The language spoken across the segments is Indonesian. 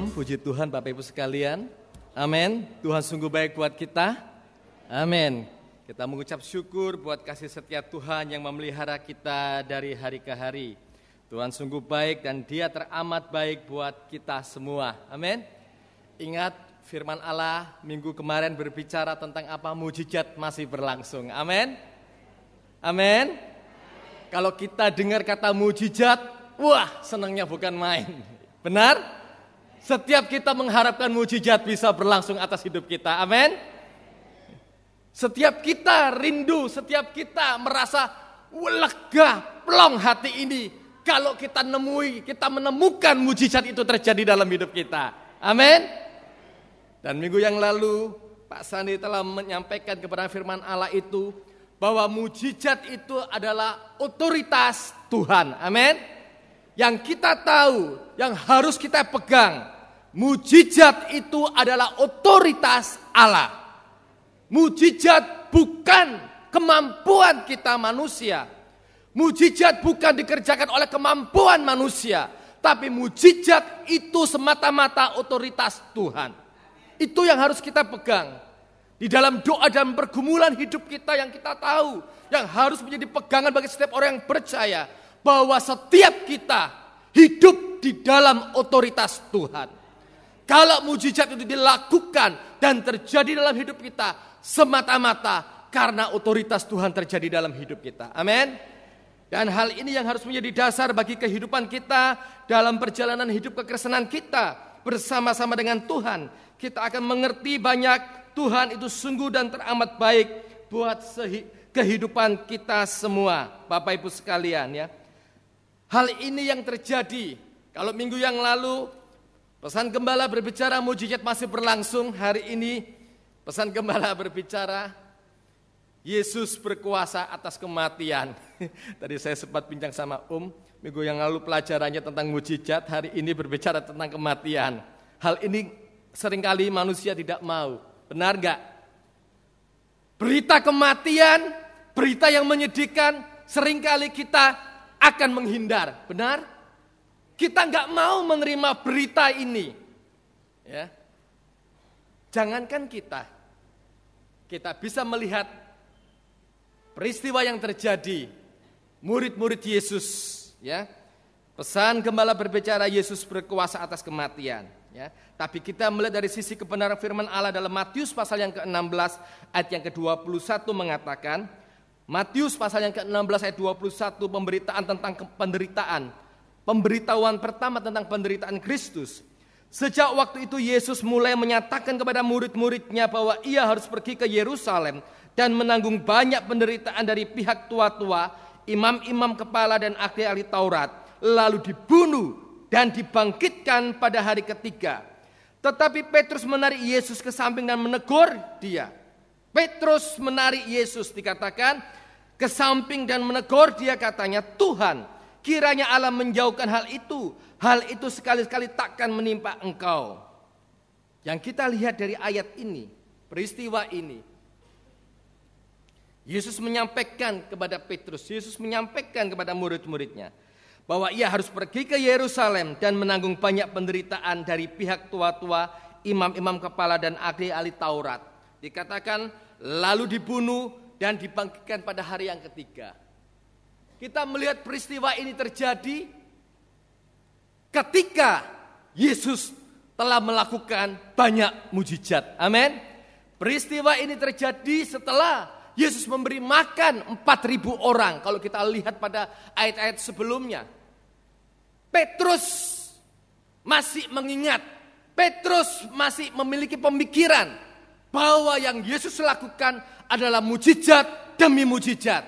Shalom, puji Tuhan Bapak Ibu sekalian. Amin. Tuhan sungguh baik buat kita. Amin. Kita mengucap syukur buat kasih setia Tuhan yang memelihara kita dari hari ke hari. Tuhan sungguh baik dan dia teramat baik buat kita semua. Amin. Ingat firman Allah minggu kemarin berbicara tentang apa mujizat masih berlangsung. Amin. Amin. Kalau kita dengar kata mujizat, wah senangnya bukan main. Benar? Setiap kita mengharapkan mujizat bisa berlangsung atas hidup kita. Amin. Setiap kita rindu, setiap kita merasa lega, plong hati ini. Kalau kita nemui, kita menemukan mujizat itu terjadi dalam hidup kita. Amin. Dan minggu yang lalu Pak Sandi telah menyampaikan kepada firman Allah itu bahwa mujizat itu adalah otoritas Tuhan. Amin yang kita tahu, yang harus kita pegang. Mujizat itu adalah otoritas Allah. Mujizat bukan kemampuan kita manusia. Mujizat bukan dikerjakan oleh kemampuan manusia, tapi mujizat itu semata-mata otoritas Tuhan. Itu yang harus kita pegang. Di dalam doa dan pergumulan hidup kita yang kita tahu. Yang harus menjadi pegangan bagi setiap orang yang percaya bahwa setiap kita hidup di dalam otoritas Tuhan. Kalau mujizat itu dilakukan dan terjadi dalam hidup kita semata-mata karena otoritas Tuhan terjadi dalam hidup kita. Amin. Dan hal ini yang harus menjadi dasar bagi kehidupan kita dalam perjalanan hidup kekristenan kita bersama-sama dengan Tuhan. Kita akan mengerti banyak Tuhan itu sungguh dan teramat baik buat kehidupan kita semua, Bapak Ibu sekalian ya. Hal ini yang terjadi. Kalau minggu yang lalu pesan gembala berbicara mujizat masih berlangsung, hari ini pesan gembala berbicara Yesus berkuasa atas kematian. Tadi saya sempat bincang sama Um, minggu yang lalu pelajarannya tentang mujizat, hari ini berbicara tentang kematian. Hal ini seringkali manusia tidak mau. Benar nggak? Berita kematian, berita yang menyedihkan, seringkali kita akan menghindar. Benar? Kita nggak mau menerima berita ini. Ya. Jangankan kita, kita bisa melihat peristiwa yang terjadi murid-murid Yesus. Ya, pesan gembala berbicara Yesus berkuasa atas kematian. Ya, tapi kita melihat dari sisi kebenaran firman Allah dalam Matius pasal yang ke-16 ayat yang ke-21 mengatakan, Matius pasal yang ke-16 ayat 21 pemberitaan tentang penderitaan. Pemberitahuan pertama tentang penderitaan Kristus. Sejak waktu itu Yesus mulai menyatakan kepada murid-muridnya bahwa ia harus pergi ke Yerusalem dan menanggung banyak penderitaan dari pihak tua-tua, imam-imam kepala dan ahli-ahli Taurat, lalu dibunuh dan dibangkitkan pada hari ketiga. Tetapi Petrus menarik Yesus ke samping dan menegur dia. Petrus menarik Yesus dikatakan, ke samping dan menegur dia katanya, Tuhan, kiranya Allah menjauhkan hal itu. Hal itu sekali-kali takkan menimpa engkau. Yang kita lihat dari ayat ini, peristiwa ini, Yesus menyampaikan kepada Petrus, Yesus menyampaikan kepada murid-muridnya bahwa ia harus pergi ke Yerusalem dan menanggung banyak penderitaan dari pihak tua-tua, imam-imam kepala dan ahli-ahli Taurat. Dikatakan lalu dibunuh, dan dibangkitkan pada hari yang ketiga. Kita melihat peristiwa ini terjadi ketika Yesus telah melakukan banyak mujizat. Amin. Peristiwa ini terjadi setelah Yesus memberi makan 4000 orang kalau kita lihat pada ayat-ayat sebelumnya. Petrus masih mengingat, Petrus masih memiliki pemikiran bahwa yang Yesus lakukan adalah mujizat demi mujizat.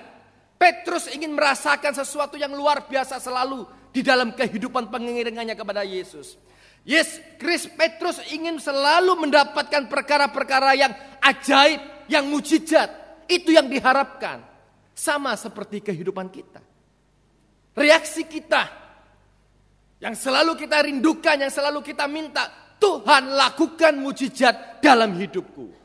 Petrus ingin merasakan sesuatu yang luar biasa selalu di dalam kehidupan pengiringannya kepada Yesus. Yes, Chris Petrus ingin selalu mendapatkan perkara-perkara yang ajaib, yang mujizat. Itu yang diharapkan. Sama seperti kehidupan kita. Reaksi kita yang selalu kita rindukan, yang selalu kita minta, Tuhan lakukan mujizat dalam hidupku.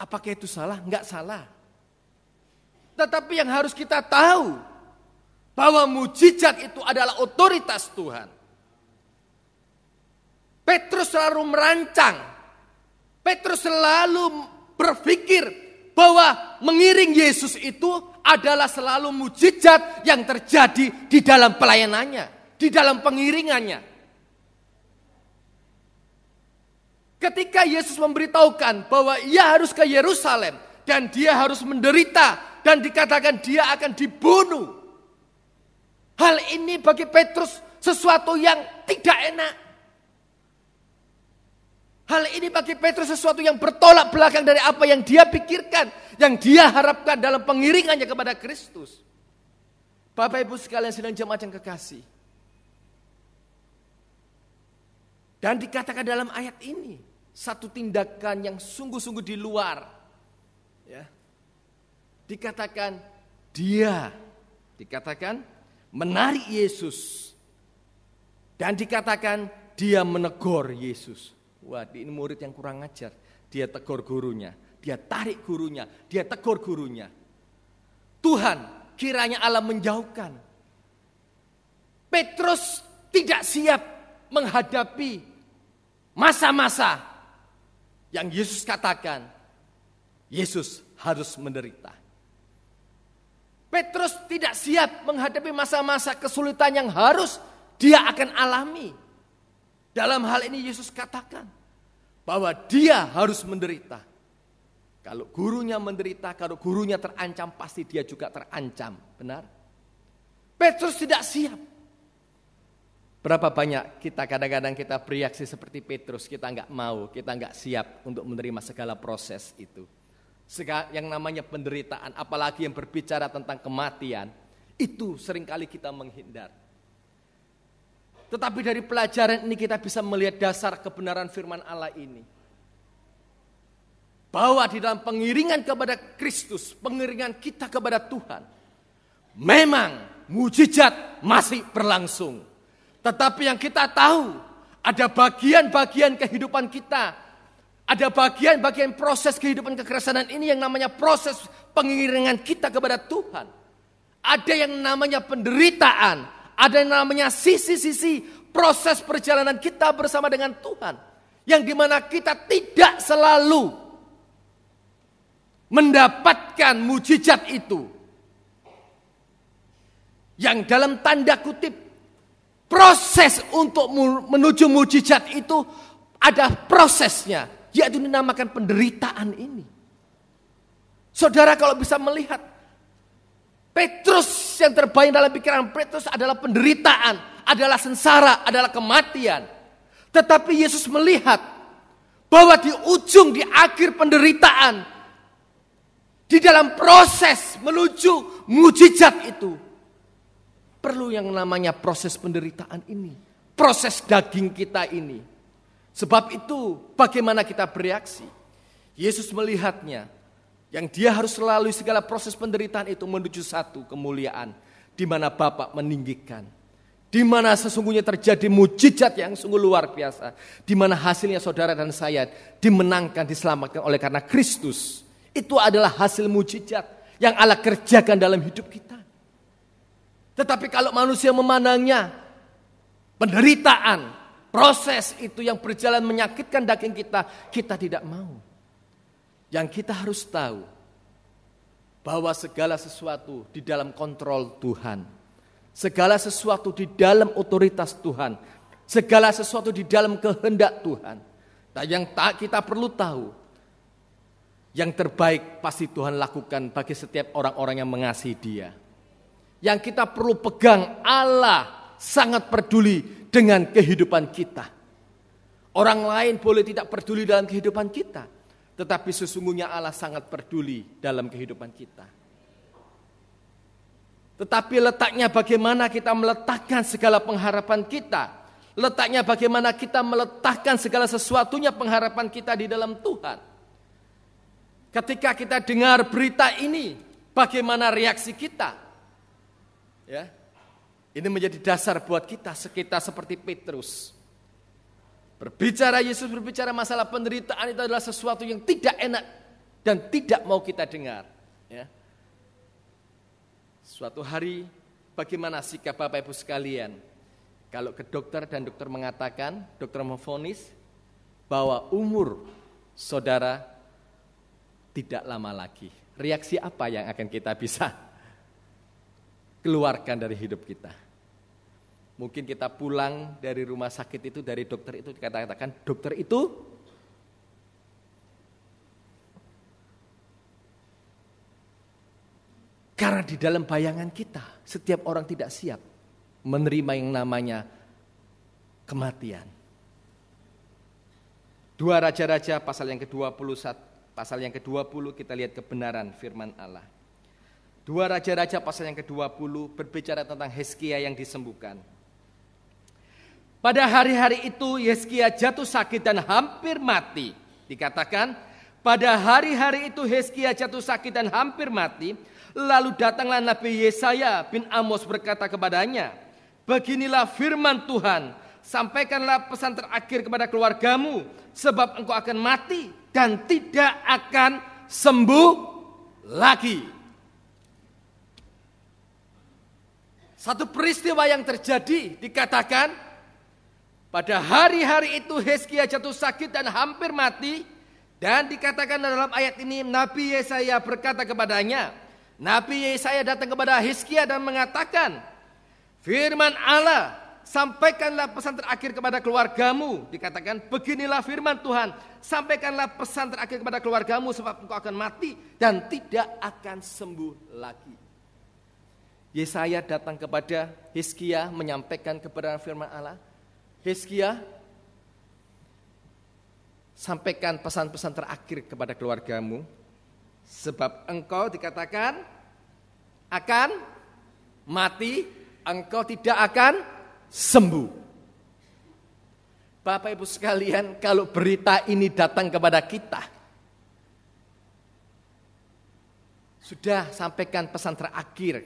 Apakah itu salah? Enggak salah. Tetapi yang harus kita tahu bahwa mujizat itu adalah otoritas Tuhan. Petrus selalu merancang. Petrus selalu berpikir bahwa mengiring Yesus itu adalah selalu mujizat yang terjadi di dalam pelayanannya, di dalam pengiringannya. Ketika Yesus memberitahukan bahwa ia harus ke Yerusalem dan dia harus menderita dan dikatakan dia akan dibunuh. Hal ini bagi Petrus sesuatu yang tidak enak. Hal ini bagi Petrus sesuatu yang bertolak belakang dari apa yang dia pikirkan, yang dia harapkan dalam pengiringannya kepada Kristus. Bapak Ibu sekalian sedang jemaat yang kekasih. Dan dikatakan dalam ayat ini, satu tindakan yang sungguh-sungguh di luar. Ya. Dikatakan dia, dikatakan menarik Yesus. Dan dikatakan dia menegur Yesus. Wah, ini murid yang kurang ajar. Dia tegur gurunya, dia tarik gurunya, dia tegur gurunya. Tuhan, kiranya Allah menjauhkan. Petrus tidak siap menghadapi masa-masa yang Yesus katakan, Yesus harus menderita. Petrus tidak siap menghadapi masa-masa kesulitan yang harus dia akan alami. Dalam hal ini Yesus katakan bahwa dia harus menderita. Kalau gurunya menderita, kalau gurunya terancam pasti dia juga terancam, benar? Petrus tidak siap. Berapa banyak kita kadang-kadang kita bereaksi seperti Petrus, kita nggak mau, kita nggak siap untuk menerima segala proses itu. Segala Yang namanya penderitaan, apalagi yang berbicara tentang kematian, itu seringkali kita menghindar. Tetapi dari pelajaran ini kita bisa melihat dasar kebenaran firman Allah ini. Bahwa di dalam pengiringan kepada Kristus, pengiringan kita kepada Tuhan, memang mujizat masih berlangsung. Tetapi yang kita tahu, ada bagian-bagian kehidupan kita, ada bagian-bagian proses kehidupan kekerasanan ini yang namanya proses pengiringan kita kepada Tuhan. Ada yang namanya penderitaan, ada yang namanya sisi-sisi proses perjalanan kita bersama dengan Tuhan. Yang dimana kita tidak selalu mendapatkan mujizat itu. Yang dalam tanda kutip Proses untuk menuju mujizat itu ada prosesnya, yaitu dinamakan penderitaan ini. Saudara kalau bisa melihat Petrus yang terbayang dalam pikiran Petrus adalah penderitaan, adalah sengsara, adalah kematian. Tetapi Yesus melihat bahwa di ujung di akhir penderitaan di dalam proses menuju mujizat itu perlu yang namanya proses penderitaan ini, proses daging kita ini. Sebab itu, bagaimana kita bereaksi? Yesus melihatnya, yang dia harus selalu segala proses penderitaan itu menuju satu kemuliaan, di mana Bapak meninggikan, di mana sesungguhnya terjadi mujizat yang sungguh luar biasa, di mana hasilnya saudara dan saya dimenangkan, diselamatkan oleh karena Kristus. Itu adalah hasil mujizat yang Allah kerjakan dalam hidup kita. Tetapi kalau manusia memandangnya penderitaan, proses itu yang berjalan menyakitkan daging kita, kita tidak mau. Yang kita harus tahu bahwa segala sesuatu di dalam kontrol Tuhan. Segala sesuatu di dalam otoritas Tuhan. Segala sesuatu di dalam kehendak Tuhan. Dan nah, yang tak kita perlu tahu, yang terbaik pasti Tuhan lakukan bagi setiap orang-orang yang mengasihi Dia yang kita perlu pegang Allah sangat peduli dengan kehidupan kita. Orang lain boleh tidak peduli dalam kehidupan kita, tetapi sesungguhnya Allah sangat peduli dalam kehidupan kita. Tetapi letaknya bagaimana kita meletakkan segala pengharapan kita. Letaknya bagaimana kita meletakkan segala sesuatunya pengharapan kita di dalam Tuhan. Ketika kita dengar berita ini, bagaimana reaksi kita? Ya. Ini menjadi dasar buat kita sekitar seperti Petrus. Berbicara Yesus berbicara masalah penderitaan itu adalah sesuatu yang tidak enak dan tidak mau kita dengar. Ya. Suatu hari bagaimana sikap Bapak Ibu sekalian? Kalau ke dokter dan dokter mengatakan, dokter memfonis bahwa umur saudara tidak lama lagi. Reaksi apa yang akan kita bisa keluarkan dari hidup kita. Mungkin kita pulang dari rumah sakit itu dari dokter itu dikatakan dokter itu karena di dalam bayangan kita setiap orang tidak siap menerima yang namanya kematian. Dua raja-raja pasal yang ke-21 pasal yang ke-20 kita lihat kebenaran firman Allah. Dua Raja-Raja pasal yang ke-20 berbicara tentang Heskia yang disembuhkan. Pada hari-hari itu Heskia jatuh sakit dan hampir mati. Dikatakan, pada hari-hari itu Heskia jatuh sakit dan hampir mati. Lalu datanglah Nabi Yesaya bin Amos berkata kepadanya, Beginilah firman Tuhan, sampaikanlah pesan terakhir kepada keluargamu, sebab engkau akan mati dan tidak akan sembuh lagi. Satu peristiwa yang terjadi dikatakan pada hari-hari itu Hizkia jatuh sakit dan hampir mati dan dikatakan dalam ayat ini Nabi Yesaya berkata kepadanya, Nabi Yesaya datang kepada Hizkia dan mengatakan, firman Allah, sampaikanlah pesan terakhir kepada keluargamu. Dikatakan beginilah firman Tuhan, sampaikanlah pesan terakhir kepada keluargamu sebab engkau akan mati dan tidak akan sembuh lagi. Yesaya datang kepada Hizkia menyampaikan kepada firman Allah. Hizkia sampaikan pesan-pesan terakhir kepada keluargamu sebab engkau dikatakan akan mati, engkau tidak akan sembuh. Bapak Ibu sekalian, kalau berita ini datang kepada kita, sudah sampaikan pesan terakhir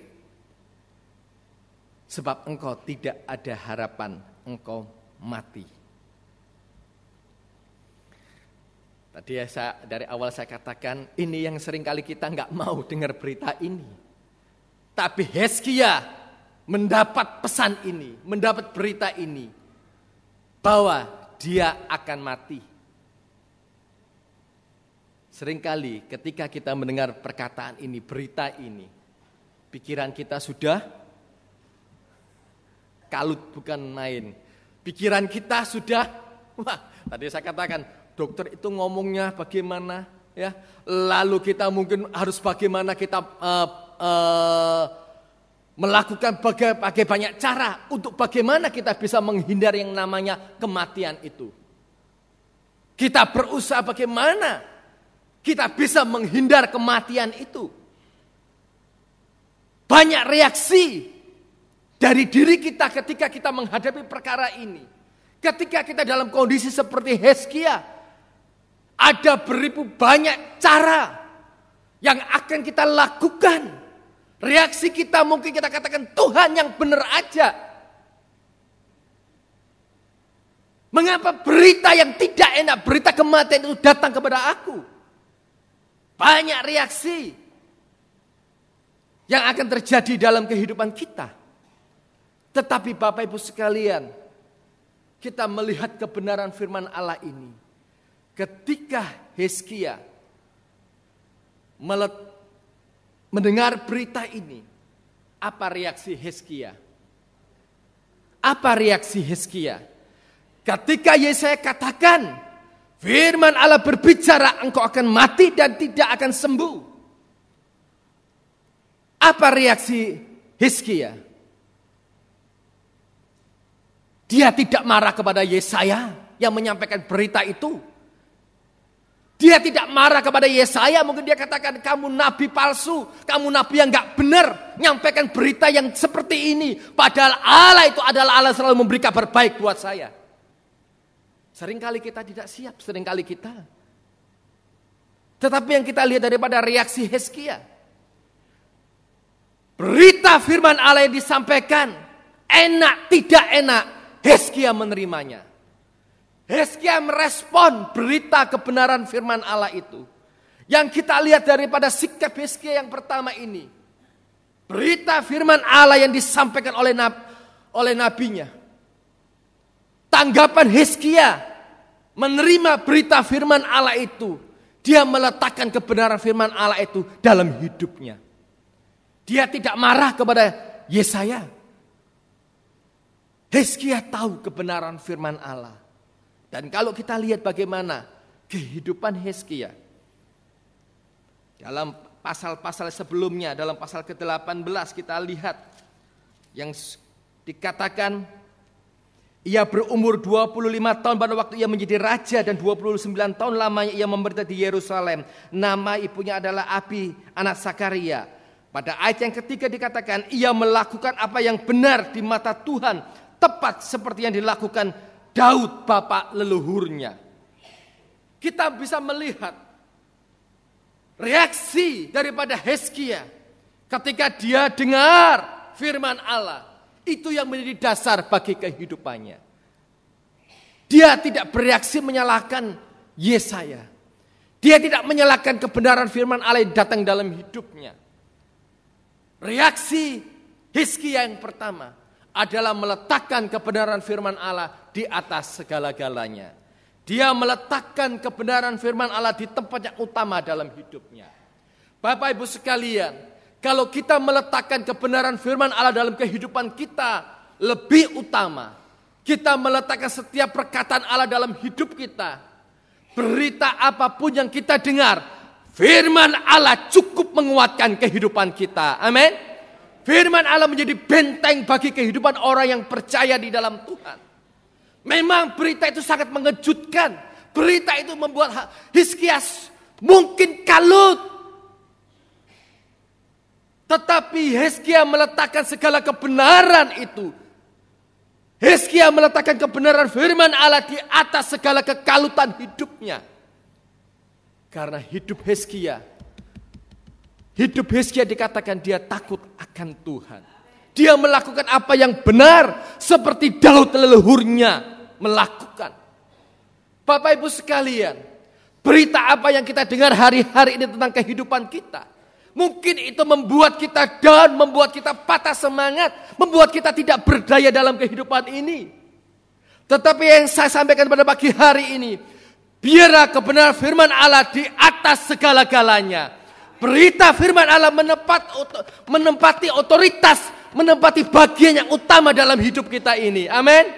Sebab engkau tidak ada harapan, engkau mati. Tadi ya saya, dari awal saya katakan, ini yang sering kali kita nggak mau dengar berita ini. Tapi Heskia mendapat pesan ini, mendapat berita ini. Bahwa dia akan mati. Sering kali ketika kita mendengar perkataan ini, berita ini, pikiran kita sudah kalut bukan main. Pikiran kita sudah wah, tadi saya katakan dokter itu ngomongnya bagaimana ya. Lalu kita mungkin harus bagaimana kita uh, uh, melakukan berbagai banyak cara untuk bagaimana kita bisa menghindar yang namanya kematian itu. Kita berusaha bagaimana kita bisa menghindar kematian itu. Banyak reaksi dari diri kita ketika kita menghadapi perkara ini. Ketika kita dalam kondisi seperti Heskia, ada beribu banyak cara yang akan kita lakukan. Reaksi kita mungkin kita katakan Tuhan yang benar aja. Mengapa berita yang tidak enak, berita kematian itu datang kepada aku? Banyak reaksi yang akan terjadi dalam kehidupan kita. Tetapi Bapak Ibu sekalian, kita melihat kebenaran firman Allah ini. Ketika Heskia melet, mendengar berita ini, apa reaksi Heskia? Apa reaksi Heskia? Ketika Yesaya katakan, firman Allah berbicara, engkau akan mati dan tidak akan sembuh. Apa reaksi Heskia Dia tidak marah kepada Yesaya yang menyampaikan berita itu. Dia tidak marah kepada Yesaya, mungkin dia katakan kamu nabi palsu, kamu nabi yang gak benar, nyampaikan berita yang seperti ini. Padahal Allah itu adalah Allah selalu memberi kabar baik buat saya. Seringkali kita tidak siap, seringkali kita. Tetapi yang kita lihat daripada reaksi Heskia. Berita firman Allah yang disampaikan, enak tidak enak, Heskia menerimanya. Heskia merespon berita kebenaran firman Allah itu. Yang kita lihat daripada sikap Heskia yang pertama ini. Berita firman Allah yang disampaikan oleh nab, oleh nabinya. Tanggapan Heskia menerima berita firman Allah itu. Dia meletakkan kebenaran firman Allah itu dalam hidupnya. Dia tidak marah kepada Yesaya. Heskia tahu kebenaran firman Allah. Dan kalau kita lihat bagaimana kehidupan Heskia. Dalam pasal-pasal sebelumnya, dalam pasal ke-18 kita lihat yang dikatakan ia berumur 25 tahun pada waktu ia menjadi raja dan 29 tahun lamanya ia memerintah di Yerusalem. Nama ibunya adalah Abi, anak Sakaria. Pada ayat yang ketiga dikatakan ia melakukan apa yang benar di mata Tuhan tepat seperti yang dilakukan Daud bapak leluhurnya. Kita bisa melihat reaksi daripada Heskia ketika dia dengar firman Allah. Itu yang menjadi dasar bagi kehidupannya. Dia tidak bereaksi menyalahkan Yesaya. Dia tidak menyalahkan kebenaran firman Allah yang datang dalam hidupnya. Reaksi Hizkia yang pertama adalah meletakkan kebenaran firman Allah di atas segala-galanya. Dia meletakkan kebenaran firman Allah di tempat yang utama dalam hidupnya. Bapak Ibu sekalian, kalau kita meletakkan kebenaran firman Allah dalam kehidupan kita lebih utama. Kita meletakkan setiap perkataan Allah dalam hidup kita. Berita apapun yang kita dengar, firman Allah cukup menguatkan kehidupan kita. Amin. Firman Allah menjadi benteng bagi kehidupan orang yang percaya di dalam Tuhan. Memang berita itu sangat mengejutkan. Berita itu membuat Hiskias mungkin kalut. Tetapi Hizkia meletakkan segala kebenaran itu. Hizkia meletakkan kebenaran firman Allah di atas segala kekalutan hidupnya. Karena hidup Hizkia Hidup Hizkia dikatakan dia takut akan Tuhan. Dia melakukan apa yang benar seperti Daud leluhurnya melakukan. Bapak Ibu sekalian, berita apa yang kita dengar hari-hari ini tentang kehidupan kita Mungkin itu membuat kita down, membuat kita patah semangat, membuat kita tidak berdaya dalam kehidupan ini. Tetapi yang saya sampaikan pada pagi hari ini, biarlah kebenaran firman Allah di atas segala-galanya. Berita firman Allah menepat, menempati otoritas, menempati bagian yang utama dalam hidup kita ini. Amin.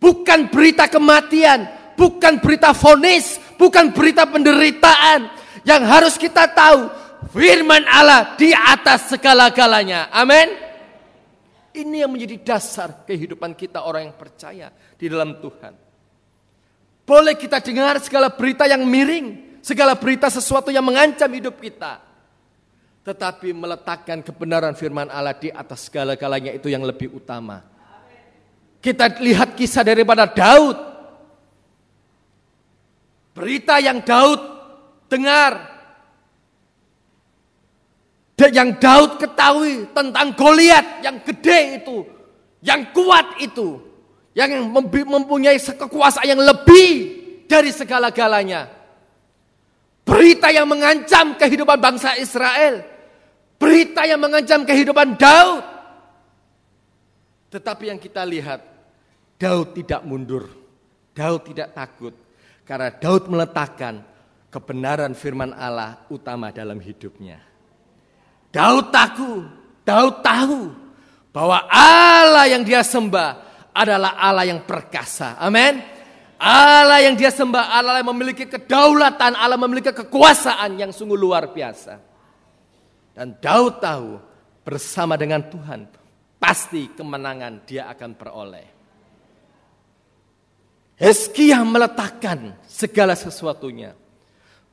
Bukan berita kematian, bukan berita fonis, bukan berita penderitaan. Yang harus kita tahu, firman Allah di atas segala-galanya. Amin. Ini yang menjadi dasar kehidupan kita orang yang percaya di dalam Tuhan. Boleh kita dengar segala berita yang miring, segala berita sesuatu yang mengancam hidup kita. Tetapi meletakkan kebenaran firman Allah di atas segala-galanya itu yang lebih utama. Kita lihat kisah daripada Daud. Berita yang Daud dengar. Dan yang Daud ketahui tentang Goliat yang gede itu. Yang kuat itu. Yang mempunyai kekuasaan yang lebih dari segala-galanya. Berita yang mengancam kehidupan bangsa Israel. Berita yang mengancam kehidupan Daud. Tetapi yang kita lihat, Daud tidak mundur. Daud tidak takut. Karena Daud meletakkan kebenaran firman Allah utama dalam hidupnya. Daud takut, Daud tahu bahwa Allah yang dia sembah adalah Allah yang perkasa. Amin. Allah yang dia sembah, Allah yang memiliki kedaulatan, Allah memiliki kekuasaan yang sungguh luar biasa. Dan Daud tahu bersama dengan Tuhan pasti kemenangan dia akan peroleh. Heskia meletakkan segala sesuatunya.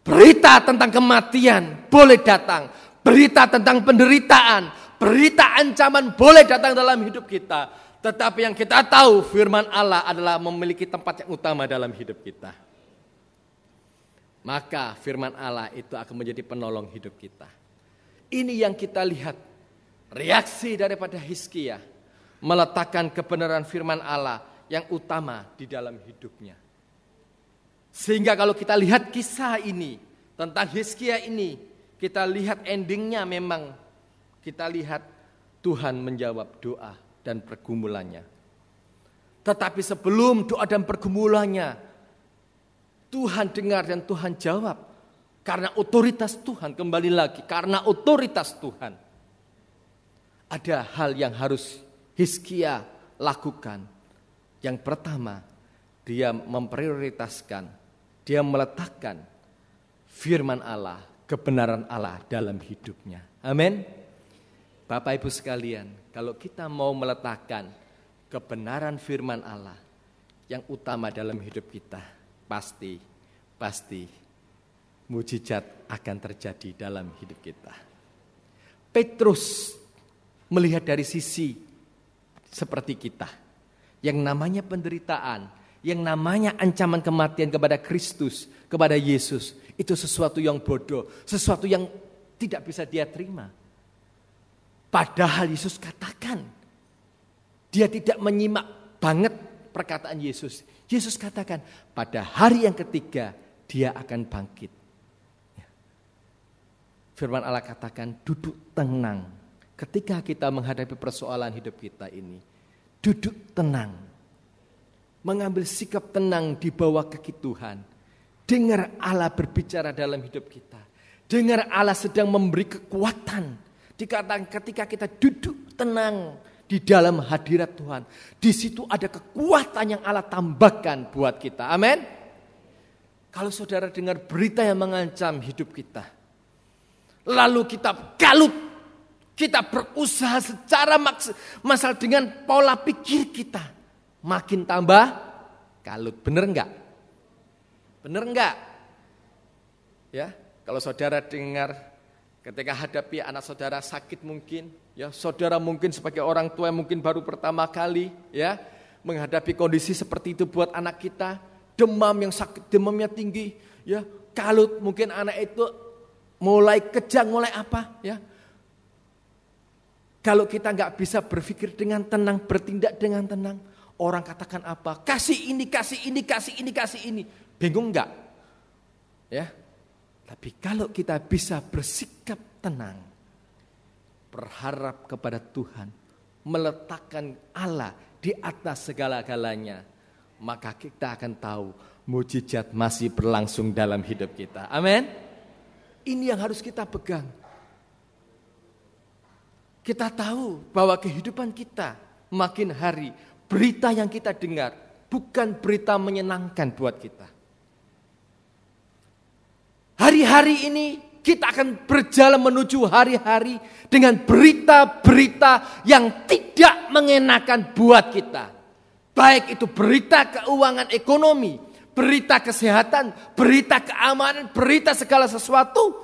Berita tentang kematian boleh datang, berita tentang penderitaan, berita ancaman boleh datang dalam hidup kita. Tetapi yang kita tahu firman Allah adalah memiliki tempat yang utama dalam hidup kita. Maka firman Allah itu akan menjadi penolong hidup kita. Ini yang kita lihat reaksi daripada Hiskia meletakkan kebenaran firman Allah yang utama di dalam hidupnya. Sehingga kalau kita lihat kisah ini tentang Hiskia ini, kita lihat endingnya memang kita lihat Tuhan menjawab doa dan pergumulannya. Tetapi sebelum doa dan pergumulannya, Tuhan dengar dan Tuhan jawab. Karena otoritas Tuhan kembali lagi, karena otoritas Tuhan. Ada hal yang harus Hiskia lakukan. Yang pertama, dia memprioritaskan, dia meletakkan firman Allah, kebenaran Allah dalam hidupnya. Amin. Bapak Ibu sekalian, kalau kita mau meletakkan kebenaran firman Allah yang utama dalam hidup kita, pasti, pasti mujizat akan terjadi dalam hidup kita. Petrus melihat dari sisi seperti kita, yang namanya penderitaan, yang namanya ancaman kematian kepada Kristus, kepada Yesus, itu sesuatu yang bodoh, sesuatu yang tidak bisa dia terima. Padahal Yesus katakan, dia tidak menyimak banget perkataan Yesus. Yesus katakan, pada hari yang ketiga dia akan bangkit. Ya. Firman Allah katakan, duduk tenang. Ketika kita menghadapi persoalan hidup kita ini, duduk tenang. Mengambil sikap tenang di bawah kaki Tuhan. Dengar Allah berbicara dalam hidup kita. Dengar Allah sedang memberi kekuatan Dikatakan ketika kita duduk tenang di dalam hadirat Tuhan. Di situ ada kekuatan yang Allah tambahkan buat kita. Amin. Kalau saudara dengar berita yang mengancam hidup kita. Lalu kita galup. Kita berusaha secara masal dengan pola pikir kita. Makin tambah kalut. Bener enggak? Bener enggak? Ya, kalau saudara dengar Ketika hadapi anak saudara sakit mungkin, ya saudara mungkin sebagai orang tua mungkin baru pertama kali ya menghadapi kondisi seperti itu buat anak kita, demam yang sakit, demamnya tinggi, ya kalut mungkin anak itu mulai kejang, mulai apa ya. Kalau kita nggak bisa berpikir dengan tenang, bertindak dengan tenang, orang katakan apa? Kasih ini, kasih ini, kasih ini, kasih ini. Bingung nggak? Ya, tapi kalau kita bisa bersikap tenang, berharap kepada Tuhan, meletakkan Allah di atas segala-galanya, maka kita akan tahu mujizat masih berlangsung dalam hidup kita. Amin. Ini yang harus kita pegang. Kita tahu bahwa kehidupan kita makin hari berita yang kita dengar bukan berita menyenangkan buat kita. Hari-hari ini kita akan berjalan menuju hari-hari dengan berita-berita yang tidak mengenakan buat kita. Baik itu berita keuangan ekonomi, berita kesehatan, berita keamanan, berita segala sesuatu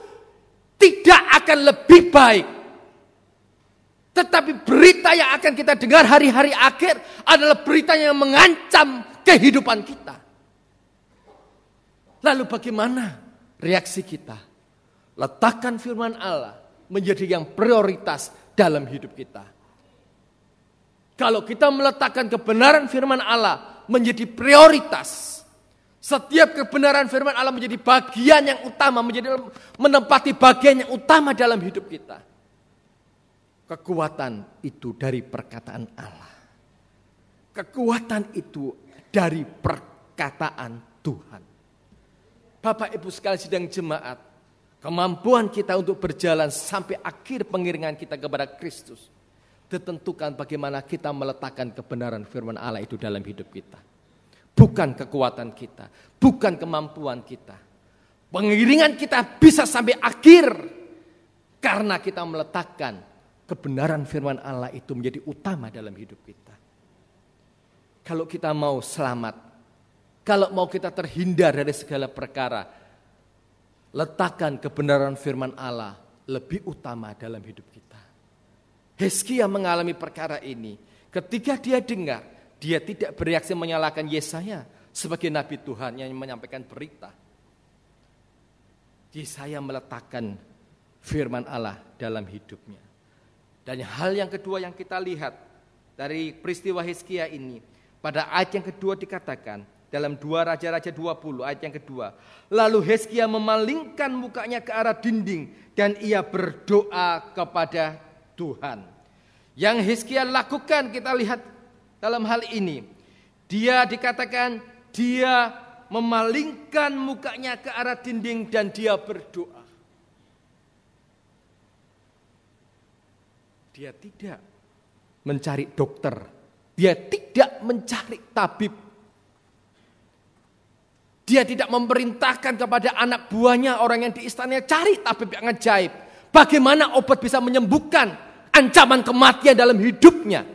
tidak akan lebih baik. Tetapi berita yang akan kita dengar hari-hari akhir adalah berita yang mengancam kehidupan kita. Lalu bagaimana reaksi kita. Letakkan firman Allah menjadi yang prioritas dalam hidup kita. Kalau kita meletakkan kebenaran firman Allah menjadi prioritas, setiap kebenaran firman Allah menjadi bagian yang utama, menjadi menempati bagian yang utama dalam hidup kita. Kekuatan itu dari perkataan Allah. Kekuatan itu dari perkataan Tuhan. Bapak Ibu sekalian sidang jemaat, kemampuan kita untuk berjalan sampai akhir pengiringan kita kepada Kristus ditentukan bagaimana kita meletakkan kebenaran firman Allah itu dalam hidup kita. Bukan kekuatan kita, bukan kemampuan kita. Pengiringan kita bisa sampai akhir karena kita meletakkan kebenaran firman Allah itu menjadi utama dalam hidup kita. Kalau kita mau selamat, kalau mau kita terhindar dari segala perkara, letakkan kebenaran firman Allah lebih utama dalam hidup kita. Heskia mengalami perkara ini. Ketika dia dengar, dia tidak bereaksi menyalahkan Yesaya sebagai nabi Tuhan yang menyampaikan berita. Yesaya meletakkan firman Allah dalam hidupnya. Dan hal yang kedua yang kita lihat dari peristiwa Hizkia ini, pada ayat yang kedua dikatakan, dalam dua Raja-Raja 20 ayat yang kedua. Lalu Heskia memalingkan mukanya ke arah dinding dan ia berdoa kepada Tuhan. Yang Heskia lakukan kita lihat dalam hal ini. Dia dikatakan dia memalingkan mukanya ke arah dinding dan dia berdoa. Dia tidak mencari dokter. Dia tidak mencari tabib dia tidak memerintahkan kepada anak buahnya orang yang di istananya cari tapi yang ajaib. Bagaimana obat bisa menyembuhkan ancaman kematian dalam hidupnya.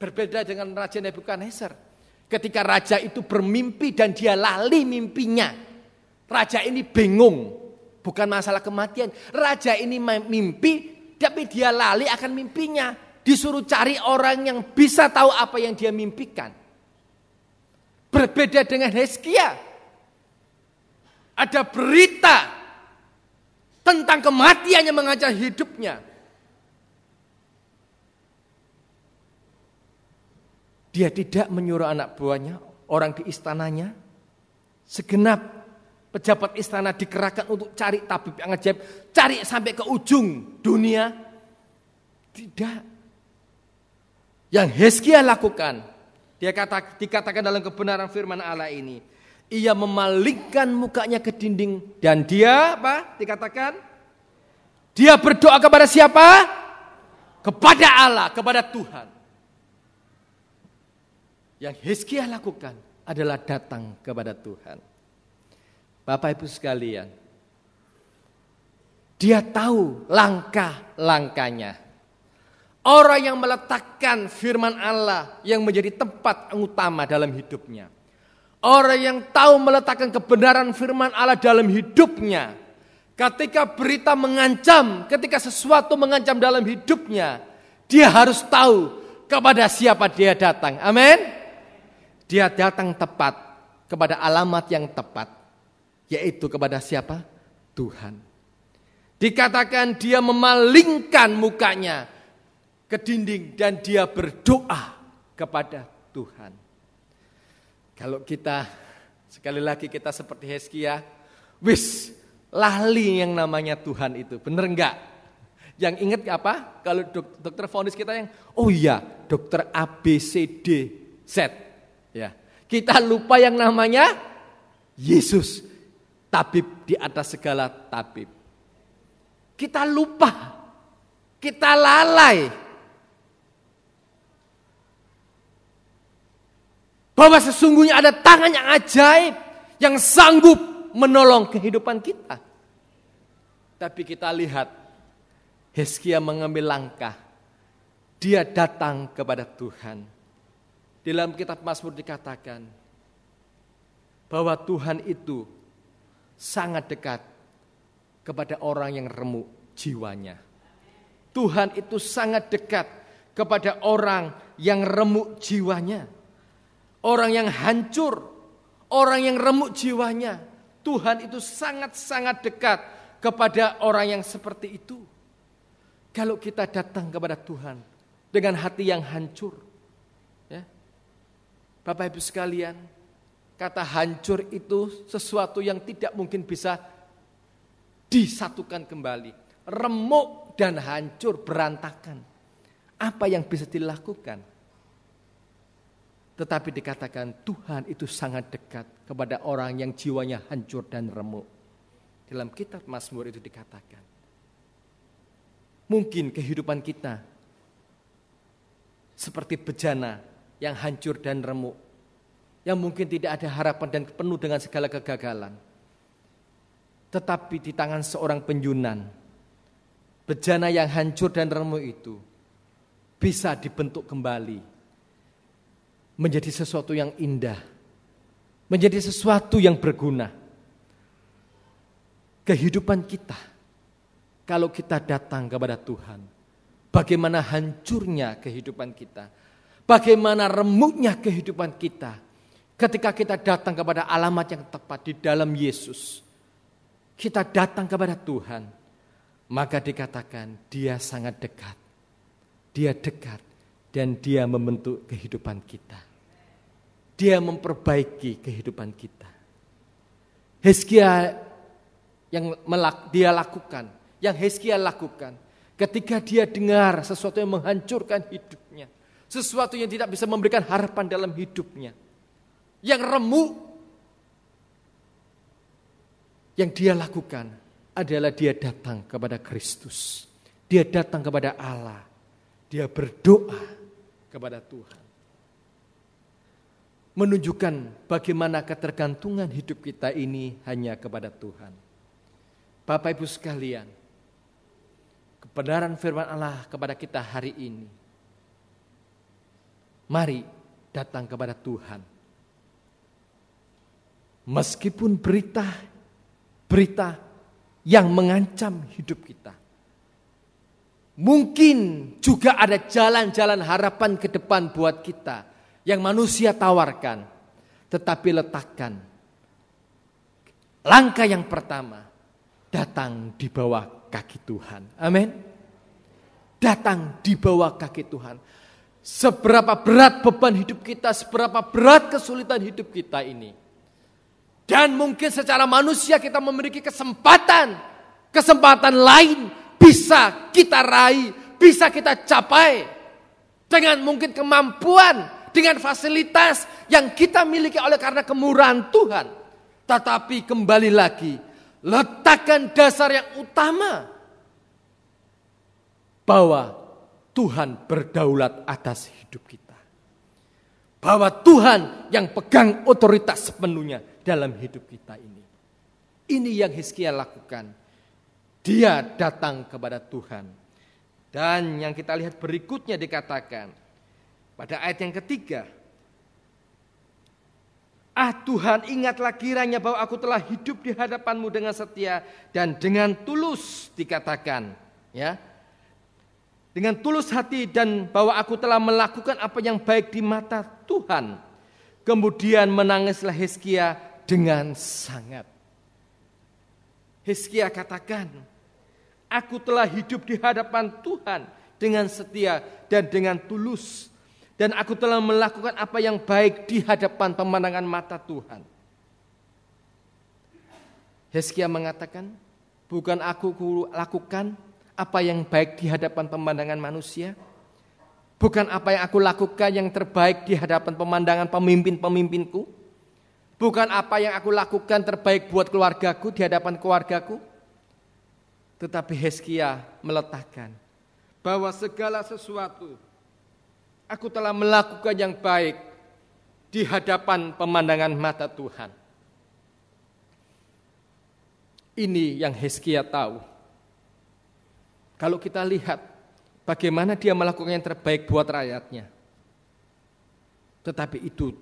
Berbeda dengan Raja Nebuchadnezzar. Ketika raja itu bermimpi dan dia lali mimpinya. Raja ini bingung. Bukan masalah kematian. Raja ini mimpi tapi dia lali akan mimpinya. Disuruh cari orang yang bisa tahu apa yang dia mimpikan. Berbeda dengan Heskia. Ada berita tentang kematiannya mengajar hidupnya. Dia tidak menyuruh anak buahnya, orang di istananya, segenap pejabat istana dikerahkan untuk cari tabib yang ajaib, cari sampai ke ujung dunia. Tidak. Yang Heskia lakukan, dia kata, dikatakan dalam kebenaran firman Allah ini. Ia memalingkan mukanya ke dinding dan dia apa? Dikatakan dia berdoa kepada siapa? Kepada Allah, kepada Tuhan. Yang Hizkiah lakukan adalah datang kepada Tuhan. Bapak Ibu sekalian, dia tahu langkah-langkahnya. Orang yang meletakkan firman Allah yang menjadi tempat utama dalam hidupnya. Orang yang tahu meletakkan kebenaran firman Allah dalam hidupnya. Ketika berita mengancam, ketika sesuatu mengancam dalam hidupnya, dia harus tahu kepada siapa dia datang. Amin. Dia datang tepat kepada alamat yang tepat, yaitu kepada siapa? Tuhan. Dikatakan dia memalingkan mukanya ke dinding dan dia berdoa kepada Tuhan. Kalau kita sekali lagi kita seperti Heskia, wis lali yang namanya Tuhan itu, bener enggak? Yang ingat apa? Kalau dok, dokter fonis kita yang, oh iya, dokter A, B, C, D, Z. Ya. Kita lupa yang namanya Yesus, tabib di atas segala tabib. Kita lupa, kita lalai, Bahwa sesungguhnya ada tangan yang ajaib yang sanggup menolong kehidupan kita. Tapi kita lihat Heskia mengambil langkah. Dia datang kepada Tuhan. Dalam kitab Mazmur dikatakan bahwa Tuhan itu sangat dekat kepada orang yang remuk jiwanya. Tuhan itu sangat dekat kepada orang yang remuk jiwanya orang yang hancur, orang yang remuk jiwanya. Tuhan itu sangat-sangat dekat kepada orang yang seperti itu. Kalau kita datang kepada Tuhan dengan hati yang hancur, ya. Bapak Ibu sekalian, kata hancur itu sesuatu yang tidak mungkin bisa disatukan kembali. Remuk dan hancur berantakan. Apa yang bisa dilakukan? Tetapi dikatakan Tuhan itu sangat dekat kepada orang yang jiwanya hancur dan remuk. Dalam kitab Mazmur itu dikatakan. Mungkin kehidupan kita seperti bejana yang hancur dan remuk. Yang mungkin tidak ada harapan dan penuh dengan segala kegagalan. Tetapi di tangan seorang penyunan, bejana yang hancur dan remuk itu bisa dibentuk kembali menjadi sesuatu yang indah, menjadi sesuatu yang berguna. Kehidupan kita, kalau kita datang kepada Tuhan, bagaimana hancurnya kehidupan kita, bagaimana remuknya kehidupan kita, ketika kita datang kepada alamat yang tepat di dalam Yesus, kita datang kepada Tuhan, maka dikatakan Dia sangat dekat, Dia dekat, dan Dia membentuk kehidupan kita dia memperbaiki kehidupan kita. Heskia yang melak, dia lakukan, yang Heskia lakukan, ketika dia dengar sesuatu yang menghancurkan hidupnya, sesuatu yang tidak bisa memberikan harapan dalam hidupnya, yang remuk, yang dia lakukan adalah dia datang kepada Kristus, dia datang kepada Allah, dia berdoa kepada Tuhan menunjukkan bagaimana ketergantungan hidup kita ini hanya kepada Tuhan. Bapak Ibu sekalian, kebenaran firman Allah kepada kita hari ini. Mari datang kepada Tuhan. Meskipun berita berita yang mengancam hidup kita. Mungkin juga ada jalan-jalan harapan ke depan buat kita yang manusia tawarkan, tetapi letakkan langkah yang pertama datang di bawah kaki Tuhan. Amin. Datang di bawah kaki Tuhan. Seberapa berat beban hidup kita, seberapa berat kesulitan hidup kita ini. Dan mungkin secara manusia kita memiliki kesempatan, kesempatan lain bisa kita raih, bisa kita capai dengan mungkin kemampuan dengan fasilitas yang kita miliki oleh karena kemurahan Tuhan. Tetapi kembali lagi, letakkan dasar yang utama bahwa Tuhan berdaulat atas hidup kita. Bahwa Tuhan yang pegang otoritas sepenuhnya dalam hidup kita ini. Ini yang Hizkia lakukan. Dia datang kepada Tuhan. Dan yang kita lihat berikutnya dikatakan, pada ayat yang ketiga, Ah Tuhan ingatlah kiranya bahwa aku telah hidup di hadapanmu dengan setia dan dengan tulus dikatakan ya dengan tulus hati dan bahwa aku telah melakukan apa yang baik di mata Tuhan. Kemudian menangislah Hizkia dengan sangat. Hizkia katakan, aku telah hidup di hadapan Tuhan dengan setia dan dengan tulus dan aku telah melakukan apa yang baik di hadapan pemandangan mata Tuhan. Heskia mengatakan, bukan aku lakukan apa yang baik di hadapan pemandangan manusia, bukan apa yang aku lakukan yang terbaik di hadapan pemandangan pemimpin-pemimpinku, bukan apa yang aku lakukan terbaik buat keluargaku di hadapan keluargaku, tetapi Heskia meletakkan bahwa segala sesuatu Aku telah melakukan yang baik di hadapan pemandangan mata Tuhan. Ini yang Heskia tahu. Kalau kita lihat bagaimana dia melakukan yang terbaik buat rakyatnya. Tetapi itu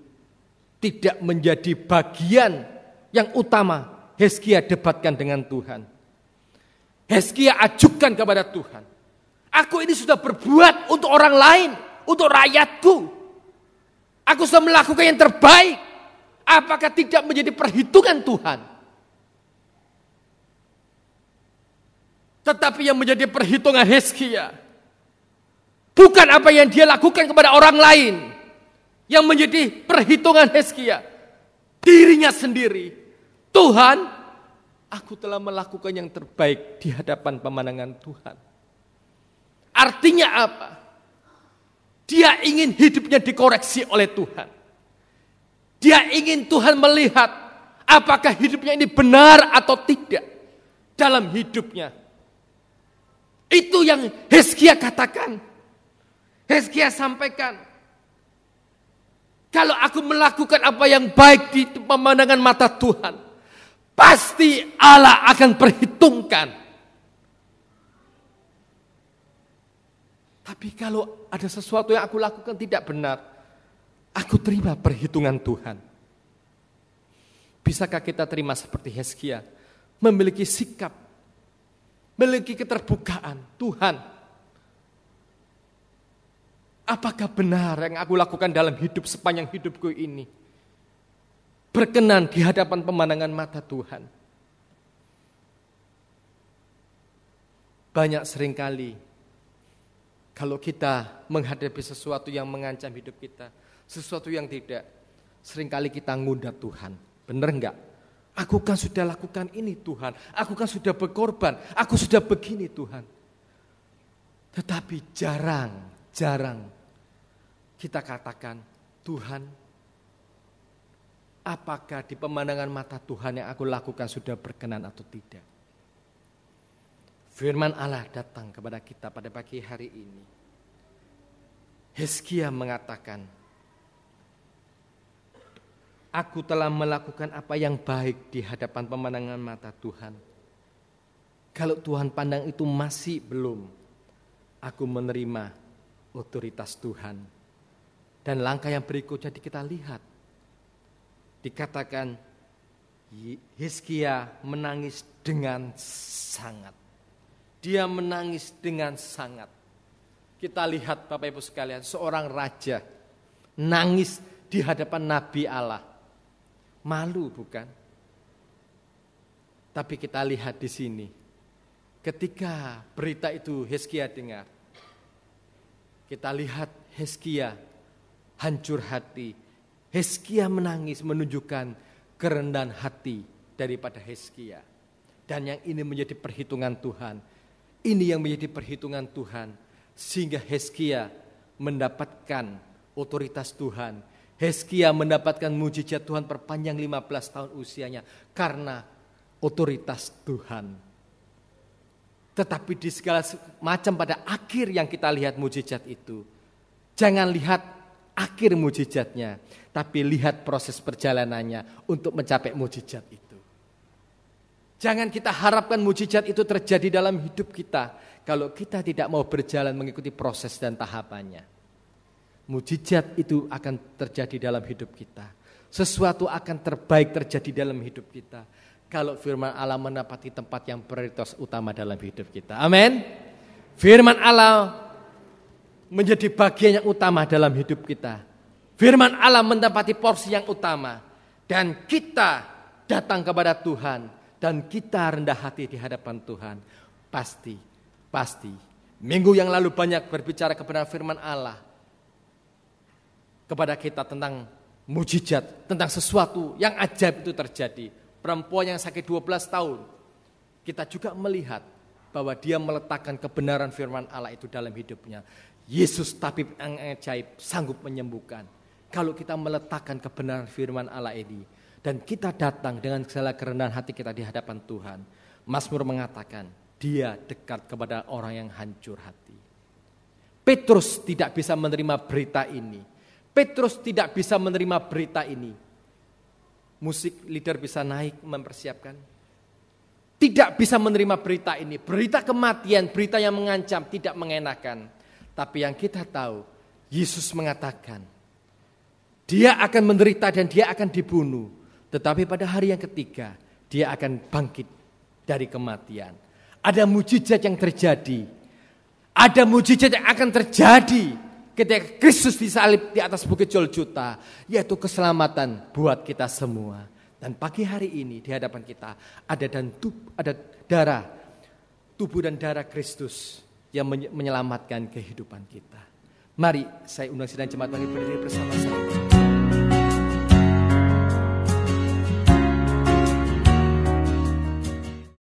tidak menjadi bagian yang utama Hezkia debatkan dengan Tuhan. Hezkia ajukan kepada Tuhan. Aku ini sudah berbuat untuk orang lain untuk rakyatku. Aku sudah melakukan yang terbaik. Apakah tidak menjadi perhitungan Tuhan? Tetapi yang menjadi perhitungan Heskia bukan apa yang dia lakukan kepada orang lain. Yang menjadi perhitungan Heskia dirinya sendiri. Tuhan, aku telah melakukan yang terbaik di hadapan pemandangan Tuhan. Artinya apa? Dia ingin hidupnya dikoreksi oleh Tuhan. Dia ingin Tuhan melihat apakah hidupnya ini benar atau tidak dalam hidupnya. Itu yang Hezkia katakan. Hezkia sampaikan. Kalau aku melakukan apa yang baik di pemandangan mata Tuhan, pasti Allah akan perhitungkan Tapi kalau ada sesuatu yang aku lakukan tidak benar, aku terima perhitungan Tuhan. Bisakah kita terima seperti Heskia? Memiliki sikap, memiliki keterbukaan. Tuhan, apakah benar yang aku lakukan dalam hidup sepanjang hidupku ini? Berkenan di hadapan pemandangan mata Tuhan. Banyak seringkali kalau kita menghadapi sesuatu yang mengancam hidup kita, sesuatu yang tidak, seringkali kita ngundang Tuhan. Benar enggak? Aku kan sudah lakukan ini Tuhan, aku kan sudah berkorban, aku sudah begini Tuhan. Tetapi jarang, jarang kita katakan, Tuhan, apakah di pemandangan mata Tuhan yang aku lakukan sudah berkenan atau tidak? Firman Allah datang kepada kita pada pagi hari ini. Heskia mengatakan, Aku telah melakukan apa yang baik di hadapan pemandangan mata Tuhan. Kalau Tuhan pandang itu masih belum, aku menerima otoritas Tuhan. Dan langkah yang berikutnya kita lihat. Dikatakan Hizkia menangis dengan sangat dia menangis dengan sangat. Kita lihat Bapak Ibu sekalian, seorang raja nangis di hadapan Nabi Allah. Malu bukan? Tapi kita lihat di sini, ketika berita itu Heskia dengar, kita lihat Heskia hancur hati. Heskia menangis menunjukkan kerendahan hati daripada Heskia. Dan yang ini menjadi perhitungan Tuhan ini yang menjadi perhitungan Tuhan. Sehingga Heskia mendapatkan otoritas Tuhan. Heskia mendapatkan mujizat Tuhan perpanjang 15 tahun usianya karena otoritas Tuhan. Tetapi di segala macam pada akhir yang kita lihat mujizat itu, jangan lihat akhir mujizatnya, tapi lihat proses perjalanannya untuk mencapai mujizat itu. Jangan kita harapkan mujizat itu terjadi dalam hidup kita kalau kita tidak mau berjalan mengikuti proses dan tahapannya. Mujizat itu akan terjadi dalam hidup kita. Sesuatu akan terbaik terjadi dalam hidup kita kalau firman Allah menempati tempat yang prioritas utama dalam hidup kita. Amin. Firman Allah menjadi bagian yang utama dalam hidup kita. Firman Allah mendapati porsi yang utama dan kita datang kepada Tuhan dan kita rendah hati di hadapan Tuhan, pasti, pasti. Minggu yang lalu banyak berbicara kepada firman Allah kepada kita tentang mujizat, tentang sesuatu yang ajaib itu terjadi. Perempuan yang sakit 12 tahun, kita juga melihat bahwa dia meletakkan kebenaran firman Allah itu dalam hidupnya. Yesus tabib yang ajaib sanggup menyembuhkan. Kalau kita meletakkan kebenaran firman Allah ini dan kita datang dengan segala kerendahan hati kita di hadapan Tuhan. Mazmur mengatakan, dia dekat kepada orang yang hancur hati. Petrus tidak bisa menerima berita ini. Petrus tidak bisa menerima berita ini. Musik leader bisa naik mempersiapkan. Tidak bisa menerima berita ini. Berita kematian, berita yang mengancam, tidak mengenakan. Tapi yang kita tahu, Yesus mengatakan, dia akan menderita dan dia akan dibunuh. Tetapi pada hari yang ketiga dia akan bangkit dari kematian. Ada mujizat yang terjadi. Ada mujizat yang akan terjadi ketika Kristus disalib di atas bukit Golgota, yaitu keselamatan buat kita semua. Dan pagi hari ini di hadapan kita ada dan tub, ada darah tubuh dan darah Kristus yang menyelamatkan kehidupan kita. Mari saya undang sidang jemaat bagi berdiri bersama-sama.